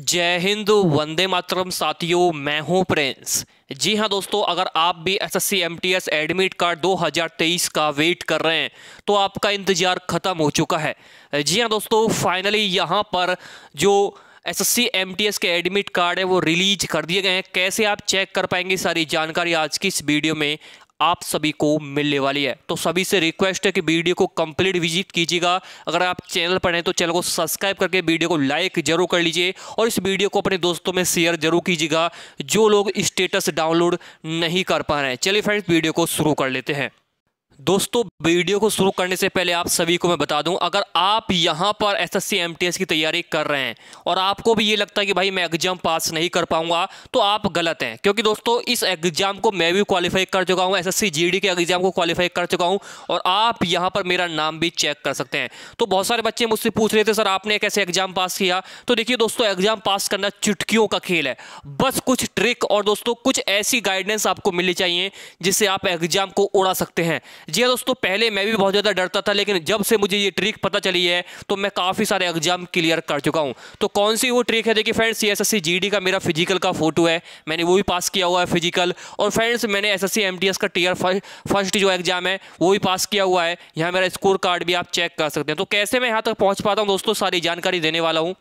जय हिंद वंदे मातरम साथियों मैं हूं प्रिंस जी हां दोस्तों अगर आप भी एसएससी एमटीएस एडमिट कार्ड 2023 का वेट कर रहे हैं तो आपका इंतज़ार ख़त्म हो चुका है जी हां दोस्तों फाइनली यहां पर जो एसएससी एमटीएस के एडमिट कार्ड है वो रिलीज कर दिए गए हैं कैसे आप चेक कर पाएंगे सारी जानकारी आज की इस वीडियो में आप सभी को मिलने वाली है तो सभी से रिक्वेस्ट है कि वीडियो को कंप्लीट विजिट कीजिएगा अगर आप चैनल पर हैं तो चैनल को सब्सक्राइब करके वीडियो को लाइक जरूर कर लीजिए और इस वीडियो को अपने दोस्तों में शेयर जरूर कीजिएगा जो लोग स्टेटस डाउनलोड नहीं कर पा रहे हैं चलिए फ्रेंड्स वीडियो को शुरू कर लेते हैं दोस्तों वीडियो को शुरू करने से पहले आप सभी को मैं बता दूं अगर आप यहां पर एसएससी एमटीएस की तैयारी कर रहे हैं और आपको भी ये लगता है कि भाई मैं एग्जाम पास नहीं कर पाऊंगा तो आप गलत हैं क्योंकि दोस्तों इस एग्जाम को मैं भी क्वालिफाई कर चुका हूं एसएससी जीडी के एग्जाम को क्वालिफाई कर चुका हूँ और आप यहां पर मेरा नाम भी चेक कर सकते हैं तो बहुत सारे बच्चे मुझसे पूछ रहे थे सर आपने कैसे एग्जाम पास किया तो देखिए दोस्तों एग्जाम पास करना चुटकियों का खेल है बस कुछ ट्रिक और दोस्तों कुछ ऐसी गाइडेंस आपको मिलनी चाहिए जिससे आप एग्जाम को उड़ा सकते हैं जी हाँ दोस्तों पहले मैं भी बहुत ज़्यादा डरता था लेकिन जब से मुझे ये ट्रिक पता चली है तो मैं काफ़ी सारे एग्जाम क्लियर कर चुका हूँ तो कौन सी वो ट्रिक है देखिए फ्रेंड्स एस एस जीडी का मेरा फिजिकल का फोटो है मैंने वो भी पास किया हुआ है फिजिकल और फ्रेंड्स मैंने एस एस का टीयर फर्स्ट जो एग्जाम है वो भी पास किया हुआ है यहाँ मेरा स्कोर कार्ड भी आप चेक कर सकते हैं तो कैसे मैं यहाँ तक पहुँच पाता हूँ दोस्तों सारी जानकारी देने वाला हूँ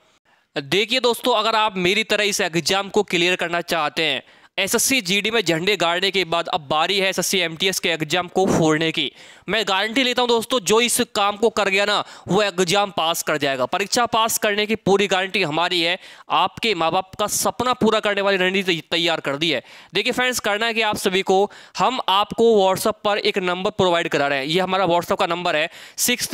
देखिए दोस्तों अगर आप मेरी तरह इस एग्ज़ाम को क्लियर करना चाहते हैं एसएससी जीडी में झंडे गाड़ने के बाद अब बारी है एसएससी एमटीएस के एग्जाम को फोड़ने की मैं गारंटी लेता हूं दोस्तों जो इस काम को कर गया ना वो एग्जाम पास कर जाएगा परीक्षा पास करने की पूरी गारंटी हमारी है आपके माँ बाप का सपना पूरा करने वाली रणनीति तैयार कर दी है देखिए फ्रेंड्स करना है कि आप सभी को हम आपको व्हाट्सअप पर एक नंबर प्रोवाइड करा रहे हैं ये हमारा व्हाट्सअप का नंबर है सिक्स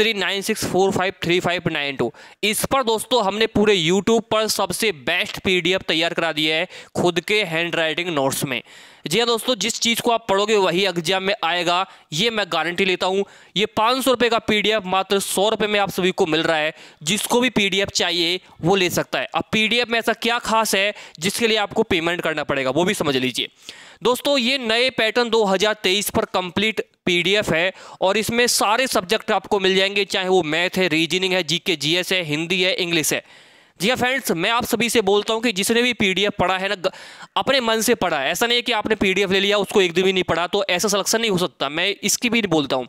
इस पर दोस्तों हमने पूरे यूट्यूब पर सबसे बेस्ट पी तैयार करा दी है खुद के हैंड राइटिंग इंजीनियरिंग नोट्स में जी हाँ दोस्तों जिस चीज़ को आप पढ़ोगे वही एग्जाम में आएगा ये मैं गारंटी लेता हूँ ये पाँच सौ रुपये का पीडीएफ मात्र सौ रुपये में आप सभी को मिल रहा है जिसको भी पीडीएफ चाहिए वो ले सकता है अब पीडीएफ में ऐसा क्या खास है जिसके लिए आपको पेमेंट करना पड़ेगा वो भी समझ लीजिए दोस्तों ये नए पैटर्न 2023 पर कंप्लीट पीडीएफ है और इसमें सारे सब्जेक्ट आपको मिल जाएंगे चाहे वो मैथ है रीजनिंग है जी के है हिंदी है इंग्लिश है जी हाँ फ्रेंड्स मैं आप सभी से बोलता हूँ कि जिसने भी पीडीएफ पढ़ा है ना अपने मन से पढ़ा है ऐसा नहीं है कि आपने पीडीएफ ले लिया उसको एक दिन भी नहीं पढ़ा तो ऐसा सलेक्शन नहीं हो सकता मैं इसकी भी नहीं बोलता हूँ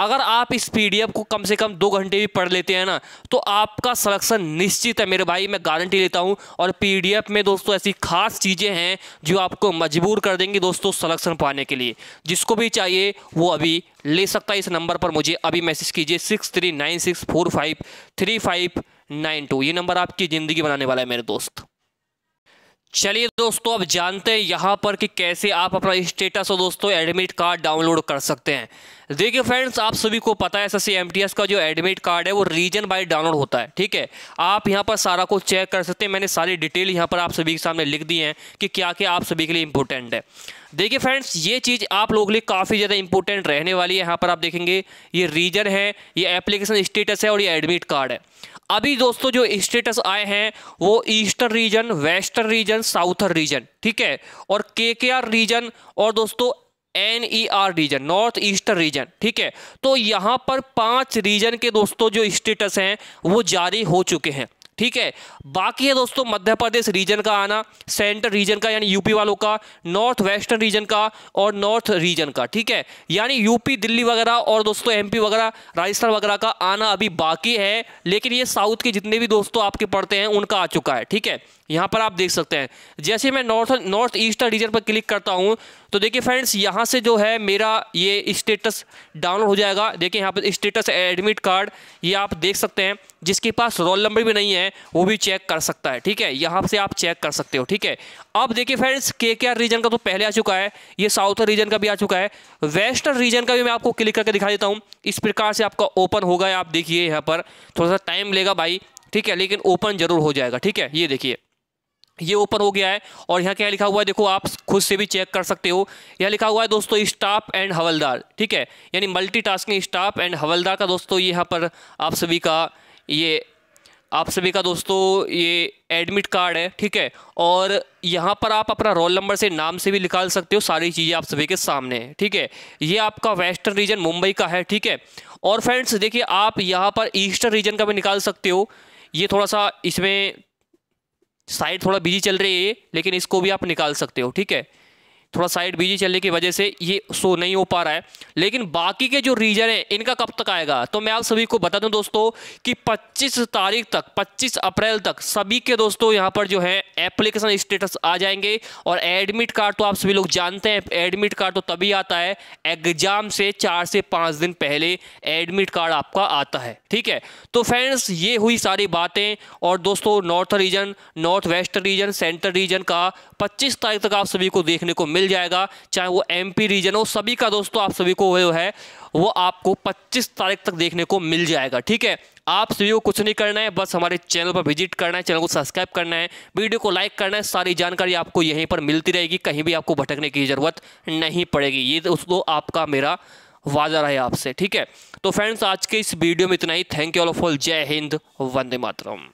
अगर आप इस पीडीएफ को कम से कम दो घंटे भी पढ़ लेते हैं ना तो आपका सलेक्शन निश्चित है मेरे भाई मैं गारंटी लेता हूँ और पी में दोस्तों ऐसी खास चीज़ें हैं जो आपको मजबूर कर देंगी दोस्तों सलेक्शन पाने के लिए जिसको भी चाहिए वो अभी ले सकता है इस नंबर पर मुझे अभी मैसेज कीजिए six three nine six four five three five nine two ये नंबर आपकी ज़िंदगी बनाने वाला है मेरे दोस्त चलिए दोस्तों अब जानते हैं यहाँ पर कि कैसे आप अपना स्टेटस और दोस्तों एडमिट कार्ड डाउनलोड कर सकते हैं देखिए फ्रेंड्स आप सभी को पता है एस एस का जो एडमिट कार्ड है वो रीजन बाय डाउनलोड होता है ठीक है आप यहाँ पर सारा कुछ चेक कर सकते हैं मैंने सारी डिटेल यहाँ पर आप सभी के सामने लिख दी है कि क्या क्या आप सभी के लिए इंपॉर्टेंट है देखिए फ्रेंड्स ये चीज़ आप लोगों के लिए काफ़ी ज़्यादा इंपॉर्टेंट रहने वाली है यहाँ पर आप देखेंगे ये रीजन है ये एप्लीकेशन स्टेटस है और ये एडमिट कार्ड है अभी दोस्तों जो स्टेटस आए हैं वो eastern region western region southern region ठीक है और के के आर रीजन और दोस्तों N E R region north eastern region ठीक है तो यहाँ पर पांच रीजन के दोस्तों जो स्टेटस हैं वो जारी हो चुके हैं ठीक है बाकी है दोस्तों मध्य प्रदेश रीजन का आना सेंट्रल रीजन का यानी यूपी वालों का नॉर्थ वेस्टर्न रीजन का और नॉर्थ रीजन का ठीक है यानी यूपी दिल्ली वगैरह और दोस्तों एमपी वगैरह राजस्थान वगैरह का आना अभी बाकी है लेकिन ये साउथ के जितने भी दोस्तों आपके पढ़ते हैं उनका आ चुका है ठीक है यहाँ पर आप देख सकते हैं जैसे मैं नॉर्थ नॉर्थ ईस्टर्न रीजन पर क्लिक करता हूँ तो देखिए फ्रेंड्स यहाँ से जो है मेरा ये स्टेटस डाउनलोड हो जाएगा देखिए यहाँ पर स्टेटस एडमिट कार्ड ये आप देख सकते हैं जिसके पास रोल नंबर भी नहीं है वो भी चेक कर सकता है ठीक है यहाँ से आप चेक कर सकते हो ठीक है अब देखिए फ्रेंड्स के के आर रीजन का तो पहले आ चुका है ये साउथ रीजन का भी आ चुका है वेस्टर्न रीजन का भी मैं आपको क्लिक करके दिखा देता हूँ इस प्रकार से आपका ओपन होगा आप देखिए यहाँ पर थोड़ा सा टाइम लेगा भाई ठीक है लेकिन ओपन जरूर हो जाएगा ठीक है ये देखिए ये ओपन हो गया है और यहाँ क्या लिखा हुआ है देखो आप खुद से भी चेक कर सकते हो यहाँ लिखा हुआ है दोस्तों स्टाफ एंड हवलदार ठीक है यानी मल्टीटास्किंग स्टाफ एंड हवलदार का दोस्तों यहाँ पर आप सभी का ये आप सभी का दोस्तों ये एडमिट कार्ड है ठीक है और यहाँ पर आप अपना रोल नंबर से नाम से भी निकाल सकते हो सारी चीज़ें आप सभी के सामने है ठीक है ये आपका वेस्टर्न रीजन मुंबई का है ठीक है और फ्रेंड्स देखिए आप यहाँ पर ईस्टर्न रीजन का भी निकाल सकते हो ये थोड़ा सा इसमें साइड थोड़ा बिजी चल रही है लेकिन इसको भी आप निकाल सकते हो ठीक है थोड़ा साइड बिजी चलने की वजह से ये शो नहीं हो पा रहा है लेकिन बाकी के जो रीजन है इनका कब तक आएगा तो मैं आप सभी को बता दूं दोस्तों कि 25 तारीख तक 25 अप्रैल तक सभी के दोस्तों यहां पर जो है एप्लीकेशन स्टेटस आ जाएंगे और एडमिट कार्ड तो आप सभी लोग जानते हैं एडमिट कार्ड तो तभी आता है एग्जाम से चार से पाँच दिन पहले एडमिट कार्ड आपका आता है ठीक है तो फ्रेंड्स ये हुई सारी बातें और दोस्तों north region north west region central region का पच्चीस तारीख तक आप सभी को देखने को मिल मिल जाएगा चाहे वो एमपी रीजन हो सभी का दोस्तों आप सभी को वो है वो आपको 25 तारीख तक देखने को मिल जाएगा ठीक है आप सभी को कुछ नहीं करना है बस हमारे चैनल पर विजिट करना है चैनल को सब्सक्राइब करना है वीडियो को लाइक करना है सारी जानकारी आपको यहीं पर मिलती रहेगी कहीं भी आपको भटकने की ज़रूरत नहीं पड़ेगी ये दोस्तों आपका मेरा वादा रहे आपसे ठीक है तो फ्रेंड्स आज के इस वीडियो में इतना ही थैंक यू ऑल फॉर जय हिंद वंदे मातरम